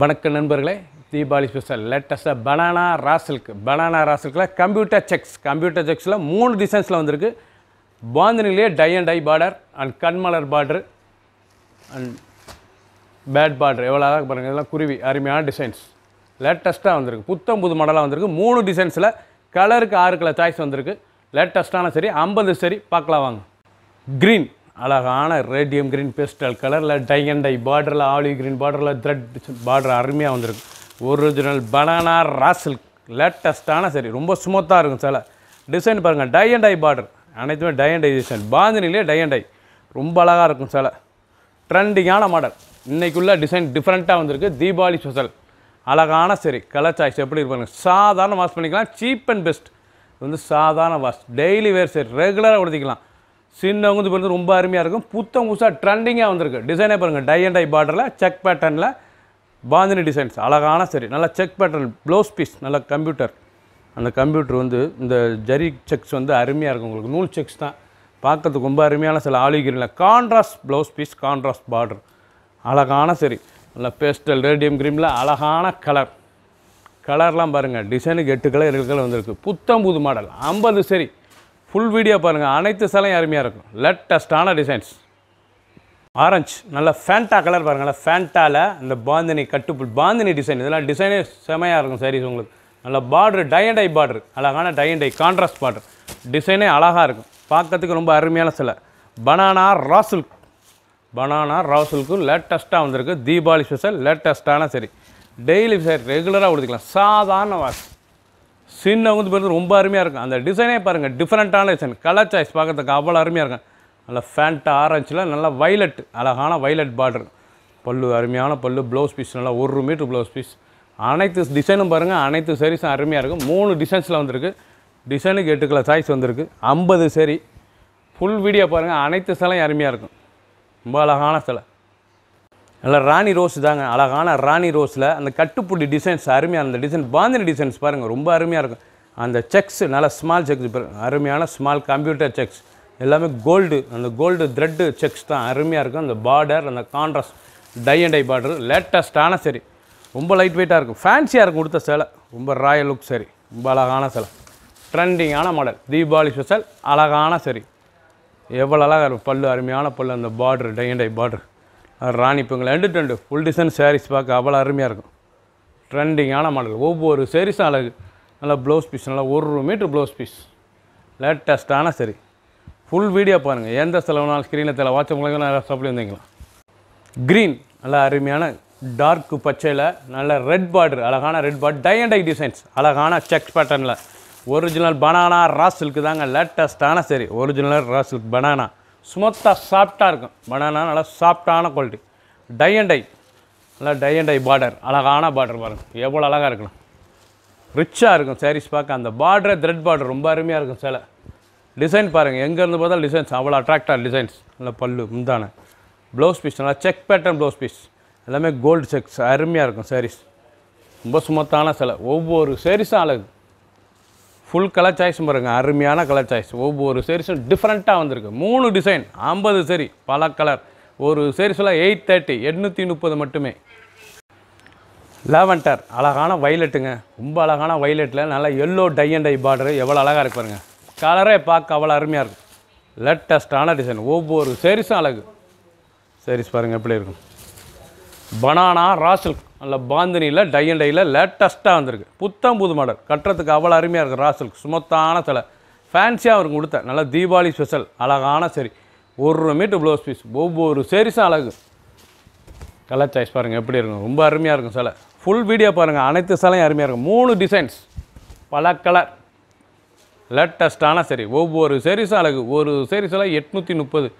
வணக்கம் நண்பர்களே தீபாவளி ஸ்பெஷல் லேட்டஸ்ட்டாக பனானா ராசலுக்கு பனானா ராசலுக்கில் கம்ப்யூட்டர் செக்ஸ் கம்ப்யூட்டர் செக்ஸில் மூணு டிசைன்ஸில் வந்திருக்கு பாந்தினிலேயே tie and dye border and கண்மலர் பார்டர் அண்ட் பேட் பார்டர் எவ்வளோ தான் பாருங்கள் இதெல்லாம் குருவி அருமையான டிசைன்ஸ் லேட்டஸ்ட்டாக வந்திருக்கு புத்தம் புது மாடலாக வந்திருக்கு மூணு டிசைன்ஸில் கலருக்கு ஆறு கலர் சாய்ஸ் வந்திருக்கு லேட்டஸ்ட்டான சரி ஐம்பது சரி பார்க்கலாம் வாங்க க்ரீன் அழகான ரேடியம் க்ரீன் பேஸ்டல் கலரில் டை அண்ட் டை பார்டரில் ஆலிவ் கிரீன் பார்டரில் த்ரெட் பார்டர் அருமையாக வந்திருக்கு ஒரிஜினல் பனானா ராசில் லேட்டஸ்ட்டான சரி ரொம்ப ஸ்மூத்தாக இருக்கும் சில டிசைன் பாருங்கள் டை அண்ட் டை பார்டர் அனைத்துமே டை அண்ட் டை டிசைன் பாந்தினிலே டை அண்ட் டை ரொம்ப அழகாக இருக்கும் சில ட்ரெண்டிங்கான மாடல் இன்றைக்குள்ள டிசைன் டிஃப்ரெண்ட்டாக வந்திருக்கு தீபாவளி ஸ்பெஷல் அழகான சரி கலர் சாய்ஸ் எப்படி இருப்பாங்க சாதாரண வாஷ் பண்ணிக்கலாம் சீப் அண்ட் பெஸ்ட் இது வந்து சாதாரண வாஷ் டெய்லி வேர் சரி ரெகுலராக உடுத்திக்கலாம் சின்னவங்க இது பண்ணுறது ரொம்ப அருமையாக இருக்கும் புத்தம் புதுசாக ட்ரெண்டிங்காக வந்திருக்கு டிசைனே பாருங்கள் டை அண்ட் டை பார்டரில் செக் பேட்டர்னில் பாந்தினி டிசைன்ஸ் அழகான சரி நல்லா செக் பேட்டர்ன் ப்ளவுஸ் பீஸ் நல்லா கம்ப்யூட்டர் அந்த கம்ப்யூட்டர் வந்து இந்த ஜரி செக்ஸ் வந்து அருமையாக இருக்கும் உங்களுக்கு நூல் செக்ஸ் தான் பார்க்கறதுக்கு ரொம்ப அருமையான சில ஆலிகிரியில் contrast blouse piece contrast border அழகான சரி நல்லா பேஸ்டல் ரேடியம் க்ரீமில் அழகான கலர் கலர்லாம் பாருங்கள் டிசைனுக்கு எட்டு கலர் எட்டு கலர் வந்திருக்கு புத்தம் புது மாடல் ஐம்பது சரி ஃபுல் வீடியோ பாருங்கள் அனைத்து சேலையும் அருமையாக இருக்கும் லெட்டஸ்டான டிசைன்ஸ் ஆரஞ்சு நல்லா ஃபேண்டா கலர் பாருங்கள் ஃபேண்டாவில் இந்த பாந்தினி கட்டுப்புல் பாந்தினி டிசைன் இதெல்லாம் டிசைனே செமையாக இருக்கும் சரிஸ் உங்களுக்கு நல்ல border tie and dye border அழகான tie and dye contrast border டிசைனே அழகாக இருக்கும் பார்க்கறதுக்கு ரொம்ப அருமையான சிலை பனானா ராசுல் பனானா ராசுல்க்கும் லேட்டஸ்ட்டாக வந்திருக்கு தீபாவளி ஸ்பெஷல் லேட்டஸ்ட்டான சரி டெய்லி சார் ரெகுலராக கொடுத்துக்கலாம் சாதாரண வாஷ் சின்ன வந்து பெருசு ரொம்ப அருமையாக இருக்கும் அந்த டிசைனே பாருங்கள் டிஃப்ரெண்ட்டான டிசைன் கலர் சாய்ஸ் பார்க்குறதுக்கு அவ்வளோ அருமையாக இருக்கும் நல்லா ஃபேண்ட்டாக ஆரஞ்சில் நல்லா வைலட் அழகான வைலட் பார்டர் பல்லு அருமையான பல்லு ப்ளவுஸ் பீஸ் நல்லா ஒரு மீட்ரு ப்ளவுஸ் பீஸ் அனைத்து டிசைனும் பாருங்கள் அனைத்து சரிஸும் அருமையாக இருக்கும் மூணு டிசைன்ஸில் வந்திருக்கு டிசைனுக்கு எட்டு சாய்ஸ் வந்திருக்கு ஐம்பது சரி ஃபுல் வீடியோ பாருங்கள் அனைத்து சிலையும் அருமையாக இருக்கும் ரொம்ப அழகான சிலை நல்லா ராணி ரோஸ் தாங்க அழகான ராணி ரோஸில் அந்த கட்டுப்புள்ளி டிசைன்ஸ் அருமையாக அந்த டிசைன் பாந்தினி டிசைன்ஸ் பாருங்கள் ரொம்ப அருமையாக இருக்கும் அந்த செக்ஸ் நல்லா ஸ்மால் செக்ஸ் அருமையான ஸ்மால் கம்ப்யூட்டர் செக்ஸ் எல்லாமே கோல்டு அந்த கோல்டு த்ரெட்டு செக்ஸ் தான் அருமையாக இருக்கும் அந்த பார்டர் அந்த contrast tie and dye border லேட்டஸ்ட்டான சரி ரொம்ப லைட் வெயிட்டாக இருக்கும் ஃபேன்சியாக இருக்கும் கொடுத்த சேலை ரொம்ப ராயல் லுக் சரி ரொம்ப அழகான சேலை ட்ரெண்டிங்கான மாடல் தீபாவளி ஸ்பெஷல் அழகான சரி எவ்வளோ அழகாக இருக்கும் பல்லு அருமையான பல் அந்த border tie and dye border ராணி பெண்கள் ரெண்டு ரெண்டு ஃபுல் டிசைன் சாரீஸ் பார்க்க அவ்வளோ அருமையாக இருக்கும் ட்ரெண்டிங்கான மாடல் ஒவ்வொரு சாரீஸும் அழகு நல்லா ப்ளவுஸ் பீஸ் நல்லா ஒரு மீட்ரு ப்ளவுஸ் பீஸ் லேட்டஸ்ட்டான சரி ஃபுல் வீடியோ பாருங்கள் எந்த செலவுனாலும் ஸ்க்ரீனில் தெரியல வாட்ச் உங்களுக்கு நல்லா சாப்பிட்டு வந்தீங்களா க்ரீன் நல்லா அருமையான டார்க்கு பச்சையில் நல்ல ரெட் பார்டர் அழகான red border tie and dye designs அழகான செக்ஸ் பேட்டர்னில் ஒரிஜினல் பனானா ரா சில்க்கு தாங்க லேட்டஸ்ட்டான sari original raw silk banana சுமத்தா சாஃப்டாக இருக்கும் பனானா நல்லா சாஃப்டான குவாலிட்டி டை அண்ட் டை நல்லா டை அண்ட் டை பார்டர் அழகான பார்டர் பாருங்கள் எவ்வளோ அழகாக இருக்கணும் ரிச்சாக இருக்கும் சாரீஸ் பார்க்க அந்த பார்டரை த்ரெட் பார்டர் ரொம்ப அருமையாக இருக்கும் சில டிசைன் பாருங்கள் எங்கேருந்து பார்த்தா டிசைன்ஸ் அவ்வளோ அட்ராக்டாக டிசைன்ஸ் நல்லா பல்லு முந்தான ப்ளவுஸ் பீஸ் நல்லா செக் பேட்டர்ன் ப்ளவுஸ் பீஸ் எல்லாமே கோல்டு செக்ஸ் அருமையாக இருக்கும் சாரீஸ் ரொம்ப சுமத்தான சிலை ஒவ்வொரு சேரீஸும் அழகு ஃபுல் கலர் சாய்ஸ் பாருங்க அருமையான கலர் சாய்ஸ் ஒவ்வொரு சேரீஸும் டிஃப்ரெண்ட்டாக வந்திருக்கு மூணு டிசைன் ஐம்பது சரி பல கலர் ஒரு சேரீஸில் எயிட் தேர்ட்டி எண்ணூற்றி முப்பது மட்டுமே லெவன்டர் அழகான வைலட்டுங்க ரொம்ப அழகான வைலட்டில் நல்லா yellow tie and dye border எவ்வளோ அழகாக இருக்கு பாருங்கள் கலரே பார்க்க அவ்வளோ அருமையாக இருக்கும் லேட்டஸ்டான டிசைன் ஒவ்வொரு சேரீஸும் அழகு சேரீஸ் பாருங்கள் எப்படி இருக்கும் பனானா ராசல் நல்ல பாந்தினியில் டை அண்ட் டையில் லேட்டஸ்ட்டாக வந்திருக்கு புத்தம் புது மாடல் கட்டுறதுக்கு அவ்வளோ அருமையாக இருக்குது ராசலுக்கு சுமத்தான சிலை ஃபேன்சியாக அவருக்கு கொடுத்த நல்லா தீபாவளி ஸ்பெஷல் அழகான சரி ஒரு மீட்டர் ப்ளவுஸ் பீஸ் ஒவ்வொரு சேரீஸும் அழகு கலர் சாய்ஸ் பாருங்கள் எப்படி இருக்கும் ரொம்ப அருமையாக இருக்கும் சிலை ஃபுல் வீடியோ பாருங்கள் அனைத்து சிலையும் அருமையாக இருக்கும் மூணு டிசைன்ஸ் பல கலர் லேட்டஸ்ட்டான சரி ஒவ்வொரு சேரீஸும் அழகு ஒரு எல்லாம் எட்நூற்றி முப்பது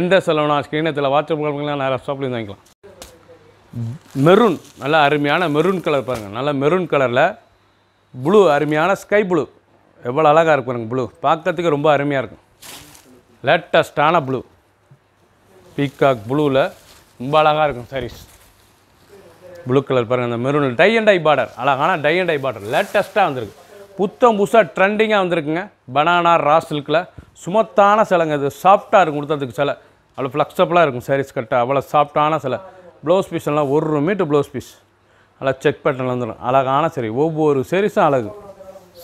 எந்த செலவுனா ஸ்க்ரீனத்தில் வாட்ஸ்அப் கலக்கலாம் நேராக ஸ்டாப்லேயும் வாங்கிக்கலாம் மெரூன் நல்லா அருமையான மெரூன் கலர் பாருங்கள் நல்ல மெரூன் கலரில் ப்ளூ அருமையான ஸ்கை ப்ளூ எவ்வளோ அழகாக இருக்கும் எனக்கு ப்ளூ பார்க்கறதுக்கு ரொம்ப அருமையாக இருக்கும் லேட்டஸ்டான ப்ளூ பீகாக் ப்ளூவில் ரொம்ப அழகாக இருக்கும் சாரீஸ் ப்ளூ கலர் பாருங்கள் அந்த maroon tie and dye border அழகான டை அண்ட் ஐ பார்டர் லேட்டஸ்ட்டாக வந்திருக்கு புத்தம் புதுசாக ட்ரெண்டிங்காக வந்திருக்குங்க பனானா ரா சில்கில் சுமத்தான சிலைங்க அது சாஃப்டாக இருக்கும் கொடுத்ததுக்கு சில அவ்வளோ ஃப்ளெக்சபிளாக இருக்கும் சாரீஸ் கரெக்டாக அவ்வளோ சாஃப்டான சிலை ப்ளவுஸ் பீஸ் எல்லாம் ஒரு ரூமீட்டு ப்ளவுஸ் பீஸ் நல்லா செக் பேட்டர்னில் வந்துடும் அழகான சரி ஒவ்வொரு சரிஸும் அழகு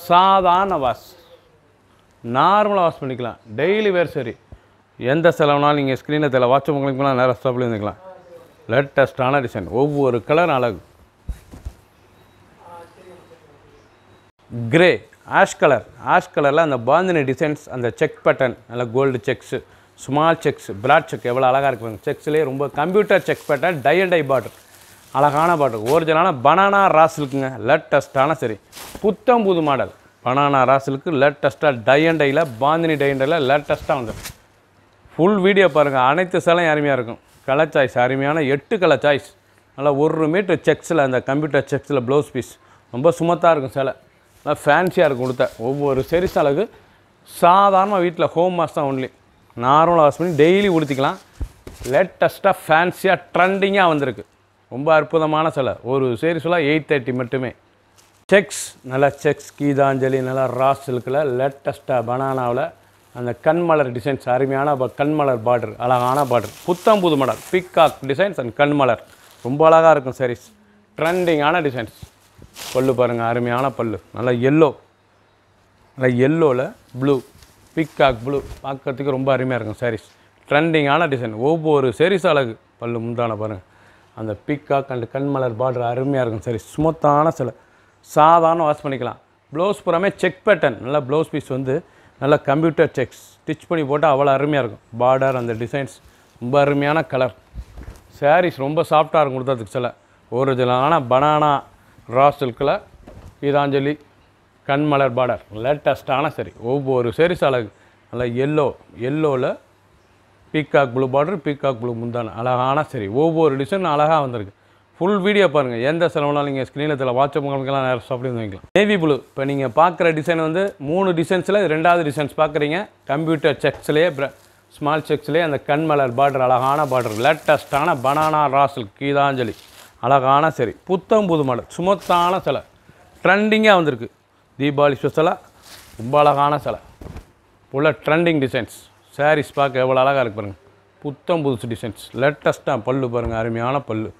சாதாரண வாஷ் நார்மலாக வாஷ் பண்ணிக்கலாம் டெய்லி வேர் சரி எந்த செலவுனாலும் நீங்கள் ஸ்க்ரீனில் தெரியல வாட்ச் உங்களுக்குலாம் நேராக ஸ்டாப்பில் இருந்துக்கலாம் லேட்டஸ்டான டிசைன் ஒவ்வொரு கலர் அழகு கிரே ஆஷ் கலர் ஆஷ் கலரில் அந்த பாந்தினி டிசைன்ஸ் அந்த செக் பேட்டர்ன் நல்லா gold checks small checks flat check எவ்வளோ அழகாக இருக்குங்க செக்ஸ்லேயே ரொம்ப computer check pattern tie and dye பாட்டில் அழகான பாட்டில் ஒரிஜினலான பனானா ராஸ் இருக்குங்க லேட்டஸ்ட்டான சரி புத்தம் புது மாடல் பனானா இருக்குது லேட்டஸ்ட்டாக டை அண்ட் டையில் பாந்தினி டை அண்ட் டையில் லேட்டஸ்ட்டாக வந்து ஃபுல் வீடியோ பாருங்கள் அனைத்து சேலையும் அருமையாக இருக்கும் கலர் சாய்ஸ் அருமையான எட்டு கலர் சாய்ஸ் நல்லா ஒரு மீட்ரு செக்ஸில் அந்த கம்ப்யூட்டர் செக்ஸில் ப்ளவுஸ் பீஸ் ரொம்ப சுமத்தாக இருக்கும் சிலை நல்லா ஃபேன்சியாக இருக்கும் கொடுத்த ஒவ்வொரு செரி சேலைக்கு சாதாரணமாக வீட்டில் ஹோம் மாஸ் தான் ஒன்லி நார்மலாக வாஷ் பண்ணி டெய்லி உடுத்திக்கலாம் லேட்டஸ்ட்டாக ஃபேன்சியாக ட்ரெண்டிங்காக வந்திருக்கு ரொம்ப அற்புதமான சிலை ஒரு சேரி சொல்லாக எயிட் தேர்ட்டி மட்டுமே செக்ஸ் நல்லா செக்ஸ் கீதாஞ்சலி நல்லா ராஸ் சில்கில் லேட்டஸ்ட்டாக பனானாவில் அந்த கண்மலர் டிசைன்ஸ் அருமையான கண்மலர் பார்டர் அழகான பார்டர் புத்தம் புது மலர் பிக்காக் டிசைன்ஸ் அண்ட் கண்மலர் ரொம்ப அழகாக இருக்கும் சாரீஸ் ட்ரெண்டிங்கான டிசைன்ஸ் பல்லு பாருங்கள் அருமையான பல்லு நல்லா எல்லோ நல்லா எல்லோவில் ப்ளூ பிக்காக் ப்ளூ பார்க்கறதுக்கு ரொம்ப அருமையாக இருக்கும் சாரீஸ் ட்ரெண்டிங்கான டிசைன் ஒவ்வொரு சேரீஸ் அழகு பல்லு முந்தான பாருங்கள் அந்த பிக்காக் அண்ட் கண்மலர் பார்டர் அருமையாக இருக்கும் சரி ஸ்மூத்தான சில சாதாரண வாஷ் பண்ணிக்கலாம் ப்ளவுஸ் பூராமே செக் பேட்டர்ன் நல்லா ப்ளவுஸ் பீஸ் வந்து நல்லா கம்ப்யூட்டர் செக்ஸ் ஸ்டிச் பண்ணி போட்டால் அவ்வளோ அருமையாக இருக்கும் பார்டர் அந்த டிசைன்ஸ் ரொம்ப அருமையான கலர் சாரீஸ் ரொம்ப சாஃப்டாக இருக்கும் கொடுத்ததுக்கு சில ஒரு ஒரிஜினலான பனானா ராசில்கில் கீதாஞ்சலி கண் மலர் பார்டர் லேட்டஸ்ட்டான சரி ஒவ்வொரு சரி அழகு நல்லா எல்லோ எல்லோவில் peacock blue border peacock blue முந்தான அழகான சரி ஒவ்வொரு டிசைன் அழகாக வந்திருக்கு ஃபுல் வீடியோ பாருங்கள் எந்த செலவுனாலும் நீங்கள் ஸ்க்ரீனில் தெரியல வாட்ச் உங்களுக்குலாம் நேரம் சாப்பிட்டு வைக்கலாம் நேவி ப்ளூ இப்போ நீங்கள் பார்க்குற டிசைன் வந்து மூணு டிசைன்ஸில் ரெண்டாவது டிசைன்ஸ் பார்க்குறீங்க கம்ப்யூட்டர் செக்ஸ்லேயே ஸ்மால் செக்ஸ்லேயே அந்த கண் மலர் பார்டர் அழகான பார்டர் லேட்டஸ்ட்டான பனானா ராசல் கீதாஞ்சலி அழகான சரி புத்தம் புது மலர் சுமத்தான சிலை ட்ரெண்டிங்காக வந்திருக்கு தீபாவளி ஸ்பெஷலாக ரொம்ப அழகான சிலை உள்ள ட்ரெண்டிங் டிசைன்ஸ் சாரீஸ் பார்க்க எவ்வளோ அழகாக இருக்கு பாருங்கள் புத்தம் புதுசு டிசைன்ஸ் லேட்டஸ்ட்டாக பல்லு பாருங்கள் அருமையான பல்லு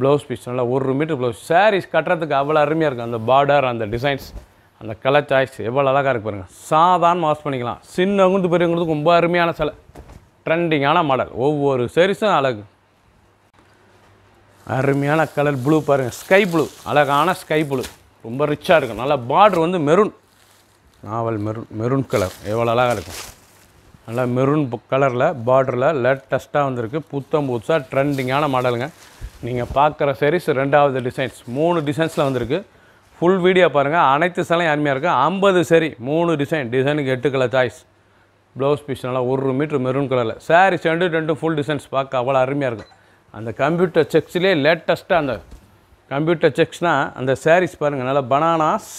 ப்ளவுஸ் பீஸ் நல்லா ஒரு மீட்டர் ப்ளவுஸ் சாரீஸ் கட்டுறதுக்கு அவ்வளோ அருமையாக இருக்கும் அந்த பார்டர் அந்த டிசைன்ஸ் அந்த கலர் சாய்ஸ் எவ்வளோ அழகாக இருக்கு பாருங்கள் சாதாரண வாஷ் பண்ணிக்கலாம் சின்னவங்கிறது பெரியவங்களுக்கு ரொம்ப அருமையான சிலை ட்ரெண்டிங்கான மாடல் ஒவ்வொரு சாரீஸும் அழகு அருமையான கலர் ப்ளூ பாருங்கள் ஸ்கை ப்ளூ அழகான ஸ்கை ப்ளூ ரொம்ப ரிச்சாக இருக்கும் நல்லா பார்டர் வந்து மெரூன் நாவல் மெருன் மெருன் கலர் எவ்வளோ அழகாக இருக்கும் நல்லா மெரூன் கலரில் பார்டரில் லேட்டஸ்ட்டாக வந்திருக்கு புத்தம் புதுசாக ட்ரெண்டிங்கான மாடலுங்க நீங்கள் பார்க்குற சரிஸ் ரெண்டாவது டிசைன்ஸ் மூணு டிசைன்ஸில் வந்திருக்கு ஃபுல் வீடியோ பாருங்கள் அனைத்து சிலையும் அருமையாக இருக்குது ஐம்பது சரி மூணு டிசைன் டிசைனுக்கு எட்டு கலர் சாய்ஸ் ப்ளவுஸ் பீஸ் நல்லா ஒரு மீட்ரு மெரூன் கலரில் சாரீஸ் ரெண்டு ரெண்டும் ஃபுல் டிசைன்ஸ் பார்க்க அவ்வளோ அருமையாக இருக்கும் அந்த கம்ப்யூட்டர் செக்ஸிலே லேட்டஸ்ட்டாக அந்த கம்ப்யூட்டர் செக்ஸ்னால் அந்த சாரீஸ் பாருங்கள் நல்லா பனானாஸ்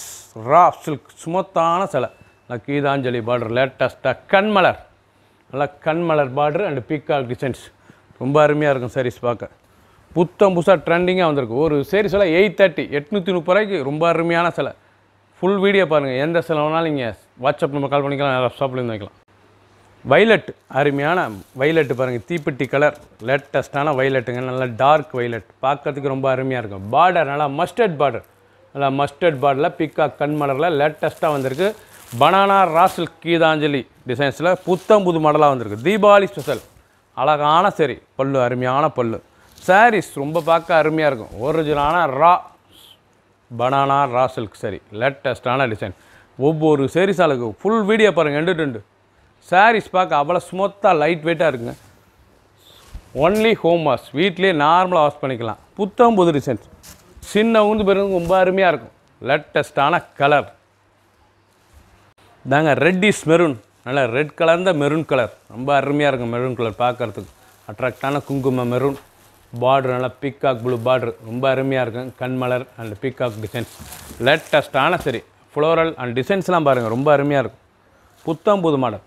ரா சில்க் சுமத்தான சிலை நல்லா கீதாஞ்சலி பார்டர் லேட்டஸ்ட்டாக கண்மலர் நல்லா கண்மலர் பார்டர் அண்டு பீக்கால் டிசைன்ஸ் ரொம்ப அருமையாக இருக்கும் சாரீஸ் பார்க்க புத்தம் புதுசாக ட்ரெண்டிங்காக வந்திருக்கு ஒரு சரி சிலை எயிட் தேர்ட்டி எட்நூற்றி முப்பது ரூபாய்க்கு ரொம்ப அருமையான சிலை ஃபுல் வீடியோ பாருங்கள் எந்த சிலை வேணாலும் நீங்கள் வாட்ஸ்அப் நம்ம கால் பண்ணிக்கலாம் நல்லா ஷாப்லேருந்து வைக்கலாம் வைலட் அருமையான வைலட்டு பாருங்கள் தீப்பெட்டி கலர் லேட்டஸ்ட்டான வைலட்டுங்க நல்லா டார்க் வைலட் பார்க்கறதுக்கு ரொம்ப அருமையாக இருக்கும் பார்டர் நல்லா மஸ்டர்ட் பார்டர் நல்லா மஸ்டர்ட் பார்டரில் பிக்காக் கண் மலரில் லேட்டஸ்ட்டாக வந்திருக்கு பனானா ராசல் கீதாஞ்சலி டிசைன்ஸில் புத்தம் புது மாடலாக வந்திருக்கு தீபாவளி ஸ்பெஷல் அழகான சரி பல்லு அருமையான பல்லு சாரீஸ் ரொம்ப பார்க்க அருமையாக இருக்கும் ஒரிஜினலான ரா பனானா ரா சில்க் சரி லேட்டஸ்டான டிசைன் ஒவ்வொரு அளவுக்கு ஃபுல் வீடியோ பாருங்கள் ரெண்டு ரெண்டு சாரீஸ் பார்க்க அவ்வளோ ஸ்மூத்தாக லைட் வெயிட்டாக இருக்குங்க ஒன்லி ஹோம் வாஷ் வீட்லேயே நார்மலாக வாஷ் பண்ணிக்கலாம் புத்தகம் புது டிசைன்ஸ் சின்ன உந்து பெருங்க ரொம்ப அருமையாக இருக்கும் லேட்டஸ்டான கலர் தாங்க ரெட் இஸ் மெரூன் நல்லா ரெட் கலர்ந்த மெரூன் கலர் ரொம்ப அருமையாக இருக்கும் மெரூன் கலர் பார்க்குறதுக்கு அட்ராக்டான குங்கும மெரூன் பார்டர் நல்லா பீக்காக் ப்ளூ பார்டர் ரொம்ப அருமையாக இருக்கும் கண்மலர் அண்ட் பீக்காக் டிசைன்ஸ் லேட்டஸ்டான சரி ஃப்ளோரல் அண்ட் டிசைன்ஸ்லாம் பாருங்கள் ரொம்ப அருமையாக இருக்கும் புத்தம் புது மாடல்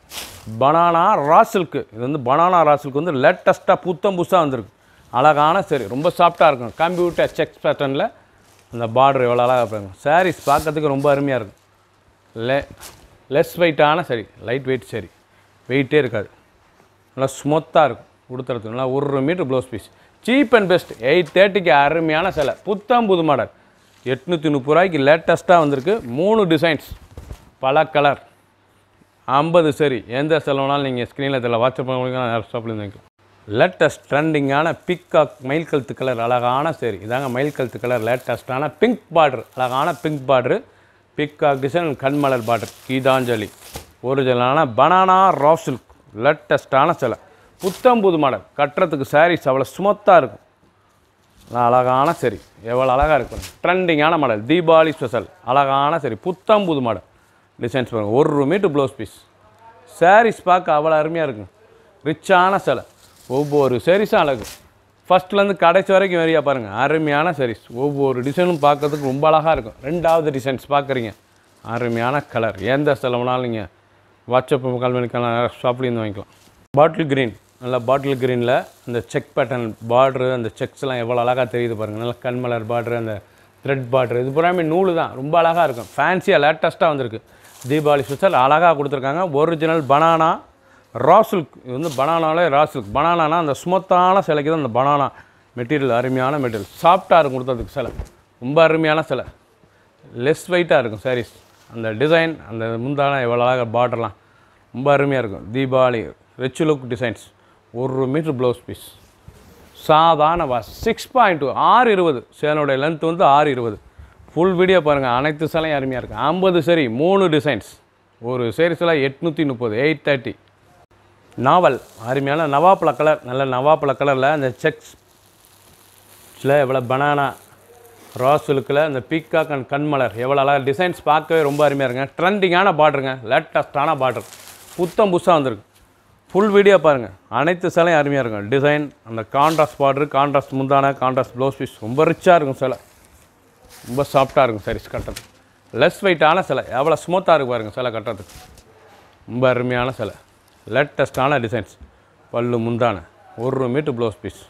பனானா ராசில்க்கு இது வந்து பனானா ராசில்க்கு வந்து லேட்டஸ்ட்டாக புத்தம் புதுசாக வந்திருக்கு அழகான சரி ரொம்ப சாஃப்டாக இருக்கும் கம்ப்யூட்டர் செக் பேட்டர்னில் அந்த பார்டர் எவ்வளோ அழகாக இருக்கும் சாரீஸ் பார்க்கறதுக்கு ரொம்ப அருமையாக இருக்கும் லெ லெஸ் வெயிட்டான சரி லைட் வெயிட் சரி வெயிட்டே இருக்காது நல்லா ஸ்மூத்தாக இருக்கும் கொடுத்துறதுக்கு நல்லா ஒரு metre blouse piece cheap and best eight தேர்ட்டிக்கு அருமையான சிலை புத்தம் புது மாடல் எட்நூற்றி முப்பது ரூபாய்க்கு லேட்டஸ்ட்டாக வந்திருக்கு மூணு டிசைன்ஸ் பல கலர் ஐம்பது சரி எந்த செலவுனாலும் நீங்கள் ஸ்க்ரீனில் இதில் வாட்ச் பண்ணுறவங்களுக்கு நான் ஷாப்பில் லேட்டஸ்ட் ட்ரெண்டிங்கான பிக்காக் மயில் கழுத்து கலர் அழகான சரி இதாங்க மயில் கழுத்து கலர் லேட்டஸ்ட்டான பிங்க் பார்டர் அழகான பிங்க் பார்டரு பிக்காக் டிசைன் கண்மலர் பார்டர் கீதாஞ்சலி ஒரிஜினலான பனானா ராவ் சில்க் லேட்டஸ்ட்டான சிலை புத்தம்புது மாடல் கட்டுறதுக்கு சாரீஸ் அவ்வளோ சுமத்தாக இருக்கும் அழகான சரி எவ்வளோ அழகாக இருக்கும் ட்ரெண்டிங்கான மாடல் தீபாவளி ஸ்பெஷல் அழகான சரி புத்தம்புது மாடல் டிசைன்ஸ் பாருங்கள் ஒரு மீட்டு ப்ளவுஸ் பீஸ் சாரீஸ் பார்க்க அவ்வளோ அருமையாக இருக்கும் ரிச்சான சிலை ஒவ்வொரு சாரீஸும் அழகு ஃபஸ்ட்லேருந்து கடைசி வரைக்கும் வரியா பாருங்கள் அருமையான சாரீஸ் ஒவ்வொரு டிசைனும் பார்க்கறதுக்கு ரொம்ப அழகாக இருக்கும் ரெண்டாவது டிசைன்ஸ் பார்க்குறீங்க அருமையான கலர் எந்த செலவுனாலும் நீங்கள் வாட்ஸ்அப் கால் ஷாப்லேயும் ஷாப்லேருந்து வாங்கிக்கலாம் பாட்டில் க்ரீன் நல்லா பாட்டில் க்ரீனில் அந்த செக் பேட்டர்ன் பார்ட்ரு அந்த செக்ஸ்லாம் எவ்வளோ அழகாக தெரியுது பாருங்கள் நல்லா கண்மலர் பார்ட்ரு அந்த த்ரெட் பார்ட்ரு இது பூராமே நூல் தான் ரொம்ப அழகாக இருக்கும் ஃபேன்சியாக லேட்டஸ்ட்டாக வந்திருக்கு தீபாவளி ஸ்பெஷல் அழகாக கொடுத்துருக்காங்க ஒரிஜினல் பனானா ரா சில்க் இது வந்து பனானாலே ரா சில்க் பனானானா அந்த சுமத்தான சிலைக்கு தான் அந்த பனானா மெட்டீரியல் அருமையான மெட்டீரியல் சாஃப்டாக இருக்கும் கொடுத்ததுக்கு சிலை ரொம்ப அருமையான சிலை லெஸ் வெயிட்டாக இருக்கும் சாரீஸ் அந்த டிசைன் அந்த முந்தான எவ்வளோ அழகாக பார்டர்லாம் ரொம்ப அருமையாக இருக்கும் தீபாவளி ரிச் லுக் டிசைன்ஸ் ஒரு மீட்ரு ப்ளவுஸ் பீஸ் சாதாரண வா சிக்ஸ் பாயிண்ட் டூ ஆறு இருபது சேலனுடைய லென்த் வந்து ஆறு இருபது ஃபுல் வீடியோ பாருங்கள் அனைத்து சேலையும் அருமையாக இருக்குது ஐம்பது சரி மூணு டிசைன்ஸ் ஒரு சரி சில எட்நூற்றி முப்பது எயிட் தேர்ட்டி நாவல் அருமையான நவாப்பில கலர் நல்ல நவாப்பில கலரில் அந்த செக்ஸில் எவ்வளோ பனானா ராஸ் சில்கில் அந்த பீக்காக் அண்ட் கண்மலர் எவ்வளோ அழகாக டிசைன்ஸ் பார்க்கவே ரொம்ப அருமையாக இருக்குங்க ட்ரெண்டிங்கான பார்டருங்க லேட்டஸ்டான பார்டர் புத்தம் புதுசாக வந்திருக்கு ஃபுல் வீடியோ பாருங்கள் அனைத்து சிலையும் அருமையாக இருக்கும் டிசைன் அந்த கான்ட்ராஸ்ட் பார்டரு கான்ட்ராஸ்ட் முந்தான கான்ட்ராஸ்ட் ப்ளவுஸ் பீஸ் ரொம்ப ரிச்சாக இருக்கும் சிலை ரொம்ப சாஃப்டாக இருக்கும் சாரீஸ் கட்டுறதுக்கு லெஸ் வெயிட்டான சிலை எவ்வளோ ஸ்மூத்தாக இருக்கும் பாருங்கள் சிலை கட்டுறதுக்கு ரொம்ப அருமையான சிலை லேட்டஸ்டான டிசைன்ஸ் பல்லு முந்தான ஒரு மீட்டு ப்ளவுஸ் பீஸ்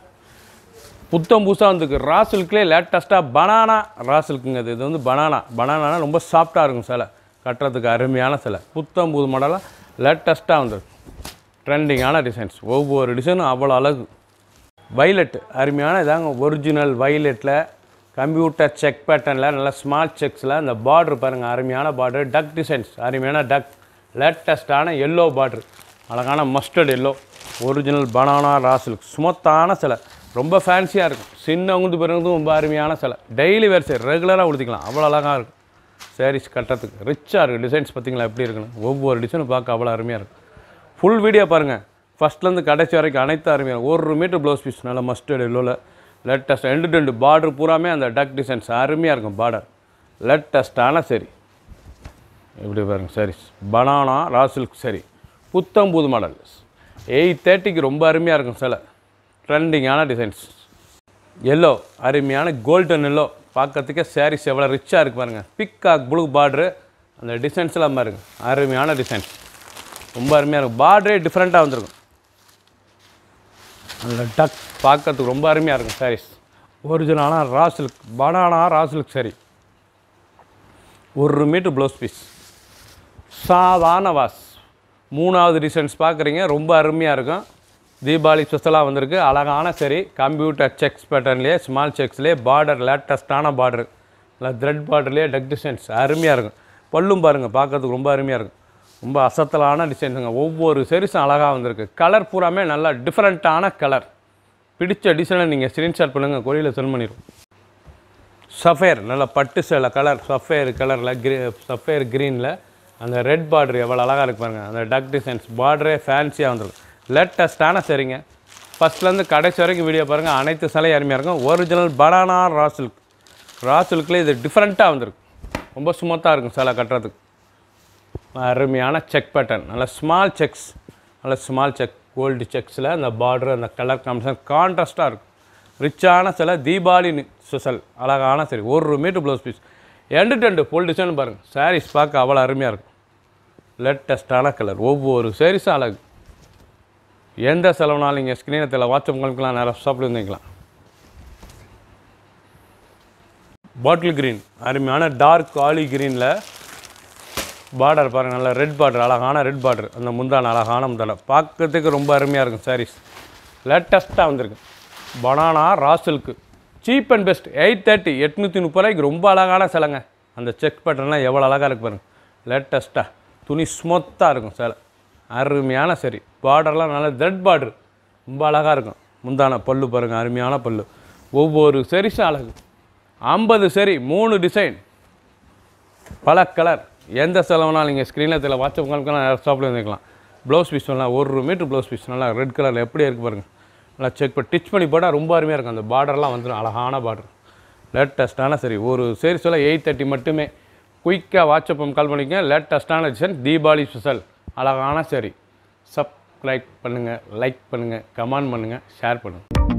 புத்தம் புதுசாக வந்துருக்கு ரா சில்க்லேயே லேட்டஸ்ட்டாக பனானா ரா சில்க்குங்க இது வந்து பனானா பனானா ரொம்ப சாஃப்டாக இருக்கும் சிலை கட்டுறதுக்கு அருமையான சிலை புத்தம் புது மாடலாக லேட்டஸ்ட்டாக வந்துருக்கு ட்ரெண்டிங்கான டிசைன்ஸ் ஒவ்வொரு டிசைனும் அவ்வளோ அழகு வைலட் அருமையான இதாங்க ஒரிஜினல் வைலட்டில் கம்ப்யூட்டர் செக் பேட்டர்னில் நல்ல ஸ்மார்ட் செக்ஸில் அந்த பார்ட்ரு பாருங்கள் அருமையான பார்ட்ரு டக் டிசைன்ஸ் அருமையான டக் லேட்டஸ்ட்டான எல்லோ பார்ட்ரு அழகான மஸ்டர்ட் எல்லோ ஒரிஜினல் பனானா ராசலுக்கு சுமத்தான சிலை ரொம்ப ஃபேன்சியாக இருக்கும் சின்ன உகுந்து பிறகுதும் ரொம்ப அருமையான சிலை டெய்லி வேர் சரி ரெகுலராக உடுத்திக்கலாம் அவ்வளோ அழகாக இருக்கும் சாரீஸ் கட்டுறதுக்கு ரிச்சாக இருக்குது டிசைன்ஸ் பார்த்திங்களா எப்படி இருக்குன்னு ஒவ்வொரு டிசைனும் பார்க்க அவ்வளோ அருமையாக இருக்கும் ஃபுல் வீடியோ பாருங்கள் ஃபஸ்ட்லேருந்து கடைசி வரைக்கும் அனைத்து அருமையாக ஒரு மீட்டர் ப்ளவுஸ் பீஸ் நல்லா மஸ்டர்ட் எல்லோவில் லெட்டஸ்ட் ரெண்டு ரெண்டு பார்டர் பூராமே அந்த டக் டிசைன்ஸ் அருமையாக இருக்கும் பார்டர் லெட்டஸ்டான சரி இப்படி பாருங்க சரி பனானா ராசில்க் சரி புத்தம் புது மாடல் எயிட் தேர்ட்டிக்கு ரொம்ப அருமையாக இருக்கும் சில ட்ரெண்டிங்கான டிசைன்ஸ் எல்லோ அருமையான கோல்டன் எல்லோ பார்க்கறதுக்கே சாரீஸ் எவ்வளோ ரிச்சாக இருக்கு பாருங்கள் பிக்காக் ப்ளூ பார்ட்ரு அந்த டிசைன்ஸ் பாருங்கள் அருமையான டிசைன்ஸ் ரொம்ப அருமையாக இருக்கும் பார்ட்ரே டிஃப்ரெண்ட்டாக வந்திருக்கும் நல்ல டக் பார்க்கறதுக்கு ரொம்ப அருமையாக இருக்கும் சாரீஸ் ஒரிஜினலான ராசிலுக் பனானா ராசிலுக் சாரி ஒரு மீட்ரு ப்ளவுஸ் பீஸ் சாதாரண வாஸ் மூணாவது டிசைன்ஸ் பார்க்குறீங்க ரொம்ப அருமையாக இருக்கும் தீபாவளி ஸ்பெஷலாக வந்திருக்கு அழகான சரி கம்ப்யூட்டர் செக்ஸ் பேட்டர்ன்லேயே ஸ்மால் செக்ஸ்லேயே பார்டர் லேட்டஸ்டான பார்டர் இல்லை த்ரெட் பார்டர்லேயே டக் டிசைன்ஸ் அருமையாக இருக்கும் பல்லும் பாருங்கள் பார்க்குறதுக்கு ரொம்ப அருமையாக இருக்கும் ரொம்ப அசத்தலான டிசைன்ஸுங்க ஒவ்வொரு சீரீஸும் அழகாக வந்திருக்கு கலர் பூராமே நல்லா டிஃப்ரெண்ட்டான கலர் பிடிச்ச டிசைனை நீங்கள் ஸ்க்ரீன்ஷாட் பண்ணுங்கள் கொரியில் சென்ட் பண்ணிடும் சஃபேர் நல்லா பட்டு சில கலர் சஃபேர் கலரில் க்ரீ சஃபேர் க்ரீனில் அந்த ரெட் பார்டர் எவ்வளோ அழகாக இருக்கு பாருங்கள் அந்த டக் டிசைன்ஸ் பார்டரே ஃபேன்சியாக வந்துருக்கும் லேட்டஸ்ட்டான சரிங்க ஃபஸ்ட்லேருந்து கடைசி வரைக்கும் வீடியோ பாருங்கள் அனைத்து சிலையும் அருமையாக இருக்கும் ஒரிஜினல் பனானா ராசுல்க் ராசுல்கில் இது டிஃப்ரெண்ட்டாக வந்திருக்கு ரொம்ப சுமத்தாக இருக்கும் சிலை கட்டுறதுக்கு அருமையான செக் பேட்டர்ன் நல்ல ஸ்மால் செக்ஸ் நல்ல ஸ்மால் செக் கோல்டு செக்ஸில் அந்த பார்டர் அந்த கலர் காம்பினேஷன் கான்ட்ராஸ்ட்டாக இருக்கும் ரிச்சான சில தீபாவளி ஸ்பெஷல் அழகான சரி ஒரு metre blouse piece end to end full design பாருங்கள் சாரீஸ் பார்க்க அவ்வளோ அருமையாக இருக்கும் லேட்டஸ்ட்டான கலர் ஒவ்வொரு சாரீஸும் அழகு எந்த செலவுனாலும் நீங்கள் ஸ்க்ரீனில் தெரியல வாட்ஸ்அப் கலக்கலாம் நேரம் சாப்பிட்டு இருந்தீங்களா பாட்டில் க்ரீன் அருமையான டார்க் ஆலி க்ரீனில் பார்டர் பாருங்கள் நல்ல ரெட் பார்டர் அழகான ரெட் பார்டர் அந்த முந்தான அழகான முந்தான பார்க்கறதுக்கு ரொம்ப அருமையாக இருக்கும் சாரீஸ் லேட்டஸ்ட்டாக வந்திருக்கு banana raw silk cheap and best eight thirty எட்நூற்றி முப்பது ரூபாய்க்கு ரொம்ப அழகான சிலைங்க அந்த செக் பேட்டர்லாம் எவ்வளோ அழகாக இருக்கு பாருங்கள் லேட்டஸ்ட்டாக துணி ஸ்மொத்தாக இருக்கும் சில அருமையான சரி பார்டர்லாம் நல்ல த்ரெட் பார்டர் ரொம்ப அழகாக இருக்கும் முந்தான பல்லு பாருங்கள் அருமையான பல்லு ஒவ்வொரு சரிசும் அழகு ஐம்பது சரி மூணு டிசைன் பல கலர் எந்த செலவுனா நீங்கள் ஸ்க்ரீனில் தெரியல வாட்ச் காமிக்கலாம் நேரம் ஸ்டாப்பில் இருந்துக்கலாம் ப்ளவுஸ் பீஸ் நல்லா ஒரு மீட்ரு ப்ளவுஸ் பீஸ் நல்லா ரெட் கலரில் எப்படி இருக்குது பாருங்கள் நல்லா செக் பண்ணி டிச் பண்ணி போட்டால் ரொம்ப அருமையாக இருக்கும் அந்த பார்டர்லாம் வந்துடும் அழகான பார்டர் லேட்டஸ்ட்டான சரி ஒரு சரி சொல்ல எயிட் தேர்ட்டி மட்டுமே குயிக்காக வாட்ஸ்அப் கால் பண்ணிக்க லேட்டஸ்ட்டான டிசைன் தீபாவளி ஸ்பெஷல் அழகான சரி சப்ஸ்கிரைப் பண்ணுங்கள் லைக் பண்ணுங்கள் கமெண்ட் பண்ணுங்கள் ஷேர் பண்ணுங்கள்